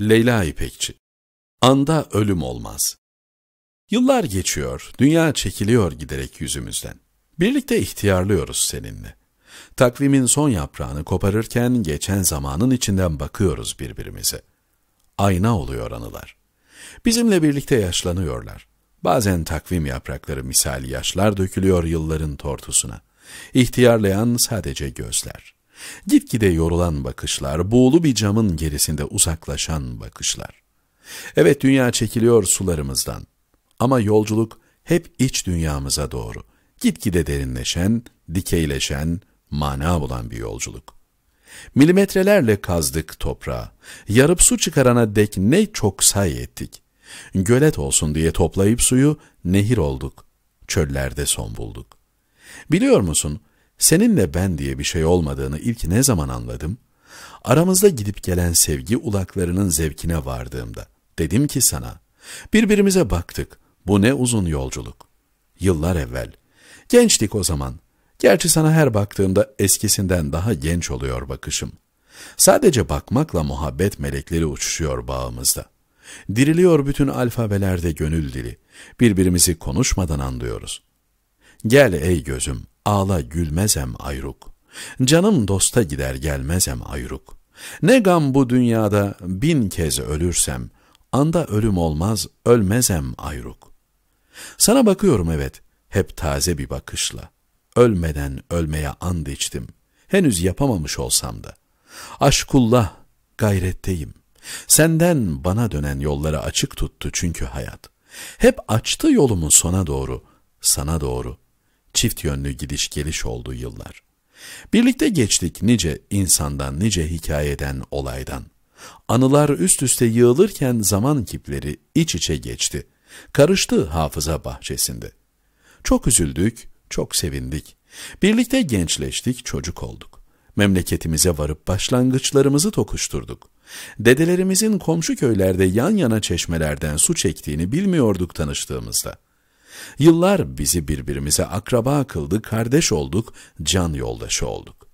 Leyla İpekçi Anda ölüm olmaz. Yıllar geçiyor, dünya çekiliyor giderek yüzümüzden. Birlikte ihtiyarlıyoruz seninle. Takvimin son yaprağını koparırken geçen zamanın içinden bakıyoruz birbirimize. Ayna oluyor anılar. Bizimle birlikte yaşlanıyorlar. Bazen takvim yaprakları misali yaşlar dökülüyor yılların tortusuna. İhtiyarlayan sadece gözler.'' Gitgide yorulan bakışlar, buğulu bir camın gerisinde uzaklaşan bakışlar. Evet dünya çekiliyor sularımızdan ama yolculuk hep iç dünyamıza doğru. Gitgide derinleşen, dikeyleşen, mana bulan bir yolculuk. Milimetrelerle kazdık toprağı. Yarıp su çıkarana dek ne çok say ettik. Gölet olsun diye toplayıp suyu nehir olduk. Çöllerde son bulduk. Biliyor musun Seninle ben diye bir şey olmadığını ilk ne zaman anladım? Aramızda gidip gelen sevgi ulaklarının zevkine vardığımda. Dedim ki sana, birbirimize baktık, bu ne uzun yolculuk. Yıllar evvel. Gençtik o zaman. Gerçi sana her baktığımda eskisinden daha genç oluyor bakışım. Sadece bakmakla muhabbet melekleri uçuşuyor bağımızda. Diriliyor bütün alfabelerde gönül dili. Birbirimizi konuşmadan anlıyoruz. Gel ey gözüm, Ağla gülmezem ayruk. Canım dosta gider gelmezem ayruk. Ne gam bu dünyada bin kez ölürsem, anda ölüm olmaz ölmezem ayruk. Sana bakıyorum evet, hep taze bir bakışla. Ölmeden ölmeye and içtim. Henüz yapamamış olsam da. Aşkullah, gayretteyim. Senden bana dönen yolları açık tuttu çünkü hayat. Hep açtı yolumu sona doğru, sana doğru.'' çift yönlü gidiş geliş olduğu yıllar. Birlikte geçtik nice insandan, nice hikayeden, olaydan. Anılar üst üste yığılırken zaman kipleri iç içe geçti. Karıştı hafıza bahçesinde. Çok üzüldük, çok sevindik. Birlikte gençleştik, çocuk olduk. Memleketimize varıp başlangıçlarımızı tokuşturduk. Dedelerimizin komşu köylerde yan yana çeşmelerden su çektiğini bilmiyorduk tanıştığımızda. Yıllar bizi birbirimize akraba kıldı, kardeş olduk, can yoldaşı olduk.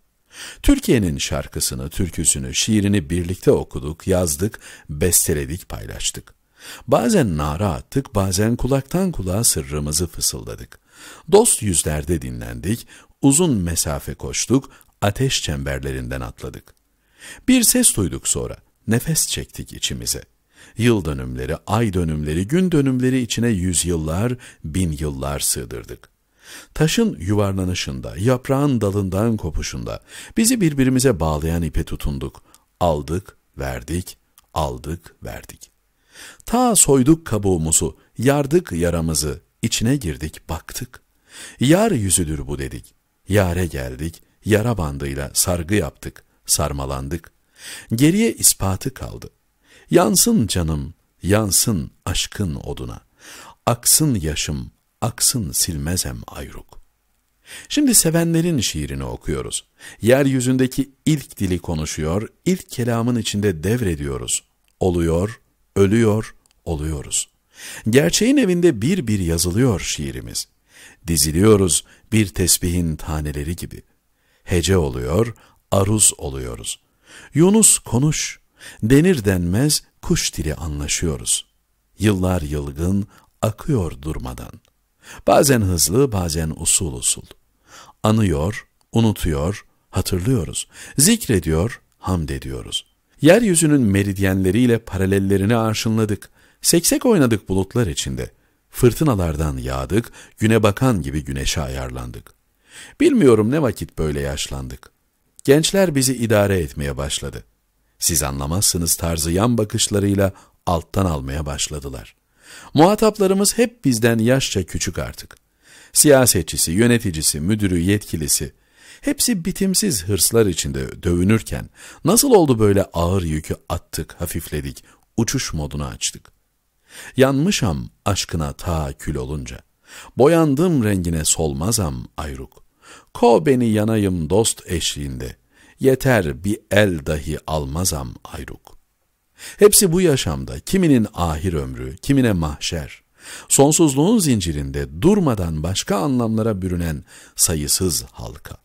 Türkiye'nin şarkısını, türküsünü, şiirini birlikte okuduk, yazdık, besteledik, paylaştık. Bazen nara attık, bazen kulaktan kulağa sırrımızı fısıldadık. Dost yüzlerde dinlendik, uzun mesafe koştuk, ateş çemberlerinden atladık. Bir ses duyduk sonra, nefes çektik içimize.'' Yıl dönümleri, ay dönümleri, gün dönümleri içine yüzyıllar, bin yıllar sığdırdık. Taşın yuvarlanışında, yaprağın dalından kopuşunda bizi birbirimize bağlayan ipe tutunduk. Aldık, verdik, aldık, verdik. Ta soyduk kabuğumuzu, yardık yaramızı, içine girdik, baktık. Yar yüzüdür bu dedik. Yare geldik, yara bandıyla sargı yaptık, sarmalandık. Geriye ispatı kaldı. Yansın canım, yansın aşkın oduna. Aksın yaşım, aksın silmezem ayruk. Şimdi sevenlerin şiirini okuyoruz. Yeryüzündeki ilk dili konuşuyor, ilk kelamın içinde devrediyoruz. Oluyor, ölüyor, oluyoruz. Gerçeğin evinde bir bir yazılıyor şiirimiz. Diziliyoruz bir tesbihin taneleri gibi. Hece oluyor, aruz oluyoruz. Yunus konuş, Denir denmez kuş dili anlaşıyoruz. Yıllar yılgın, akıyor durmadan. Bazen hızlı, bazen usul usul. Anıyor, unutuyor, hatırlıyoruz. Zikrediyor, hamd ediyoruz. Yeryüzünün meridyenleriyle paralellerini arşınladık. Seksek oynadık bulutlar içinde. Fırtınalardan yağdık, güne bakan gibi güneşe ayarlandık. Bilmiyorum ne vakit böyle yaşlandık. Gençler bizi idare etmeye başladı siz anlamazsınız tarzı yan bakışlarıyla alttan almaya başladılar. Muhataplarımız hep bizden yaşça küçük artık. Siyasetçisi, yöneticisi, müdürü, yetkilisi, hepsi bitimsiz hırslar içinde dövünürken nasıl oldu böyle ağır yükü attık, hafifledik, uçuş modunu açtık. Yanmışam aşkına ta kül olunca, boyandım rengine solmazam ayruk. Ko beni yanayım dost eşliğinde.'' yeter bir el dahi almazam ayruk. Hepsi bu yaşamda, kiminin ahir ömrü, kimine mahşer. Sonsuzluğun zincirinde durmadan başka anlamlara bürünen sayısız halka.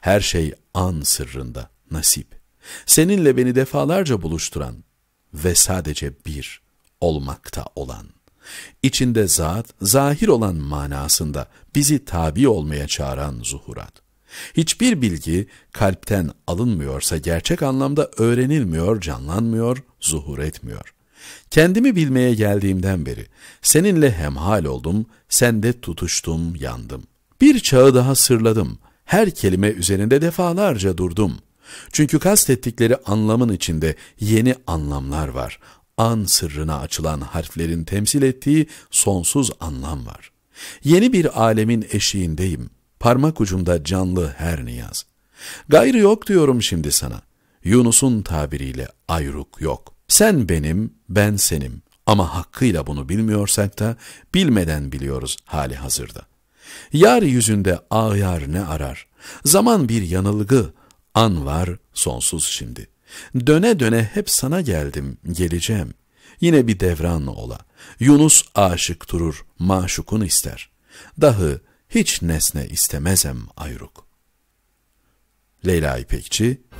Her şey an sırrında, nasip. Seninle beni defalarca buluşturan ve sadece bir, olmakta olan. İçinde zat, zahir olan manasında bizi tabi olmaya çağıran zuhurat. Hiçbir bilgi kalpten alınmıyorsa gerçek anlamda öğrenilmiyor, canlanmıyor, zuhur etmiyor. Kendimi bilmeye geldiğimden beri seninle hemhal oldum, sende tutuştum, yandım. Bir çağı daha sırladım, her kelime üzerinde defalarca durdum. Çünkü kastettikleri anlamın içinde yeni anlamlar var. An sırrına açılan harflerin temsil ettiği sonsuz anlam var. Yeni bir alemin eşiğindeyim.'' parmak ucumda canlı her niyaz. Gayrı yok diyorum şimdi sana. Yunus'un tabiriyle ayruk yok. Sen benim, ben senim. Ama hakkıyla bunu bilmiyorsak da bilmeden biliyoruz hali hazırda. Yar yüzünde ağyar ne arar? Zaman bir yanılgı, an var sonsuz şimdi. Döne döne hep sana geldim, geleceğim. Yine bir devran ola. Yunus aşık durur, maşukun ister. Dahı hiç nesne istemezem ayruk. Leyla İpekçi,